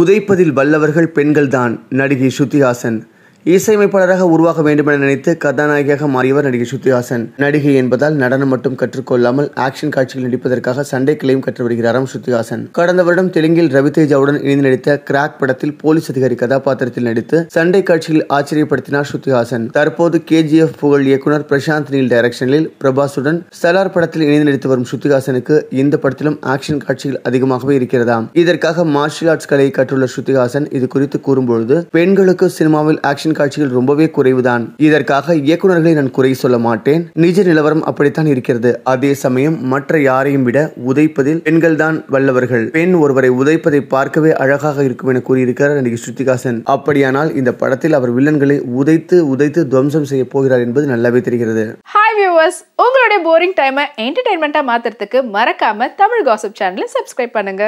உதைப்பதில் வல்லவர்கள் பெண்கள்தான் நடிகை ஸ்ருதிஹாசன் இசையமைப்பாளராக உருவாக வேண்டும் என நினைத்து கதாநாயகியாக மாறியவர் நடிகை ஸ்ருத்திஹாசன் நடிகை என்பதால் நடனம் மட்டும் கற்றுக்கொள்ளாமல் ஆக்ஷன் காட்சிகள் நடிப்பதற்காக சண்டை கிளையும் கற்று வருகிறாராம் ஸ்ருத்திஹாசன் கடந்த வருடம் தெலுங்கில் ரவி தேஜாவுடன் இணைந்து நடித்த கிராக் படத்தில் போலீஸ் அதிகாரி கதாபாத்திரத்தில் நடித்து சண்டை காட்சியில் ஆச்சரியப்படுத்தினார் ஸ்ருத்திஹாசன் தற்போது கேஜிஎஃப் புகழ் இயக்குனர் பிரசாந்த் நீல் டைரக்ஷனில் பிரபாசுடன் ஸ்டலார் படத்தில் இணைந்து நடித்து வரும் ஸ்ருத்திஹாசனுக்கு இந்த படத்திலும் ஆக்ஷன் காட்சிகள் அதிகமாகவே இருக்கிறதாம் இதற்காக மார்ஷியல் ஆர்ட்ஸ் கலையை கற்றுள்ள ஸ்ருத்திஹாசன் இது குறித்து கூறும்பொழுது பெண்களுக்கு சினிமாவில் ஆக்ஷன் நடிப்பின் காட்சிகள் ரொம்பவே குறைவுதான் இதற்காக இயக்குநர்களை நான் குறை சொல்ல மாட்டேன் நிஜ நிலவரம் அப்படித்தான் இருக்கிறது அதே சமயம் மற்ற யாரையும் விட உதைப்பதில் பெண்கள் தான் வல்லவர்கள் பெண் ஒருவரை உதைப்பதை பார்க்கவே அழகாக இருக்கும் என கூறியிருக்கிறார் நடிகை ஸ்ருத்திகாசன் அப்படியானால் இந்த படத்தில் அவர் வில்லன்களை உதைத்து உதைத்து துவம்சம் செய்ய போகிறார் என்பது நல்லாவே தெரிகிறது ஹாய் வியூவர்ஸ் உங்களுடைய போரிங் டைமை என்டர்டைன்மெண்ட்டாக மாற்றுறதுக்கு மறக்காம தமிழ் காசப் சேனலை சப்ஸ்கிரைப் பண்ணுங்க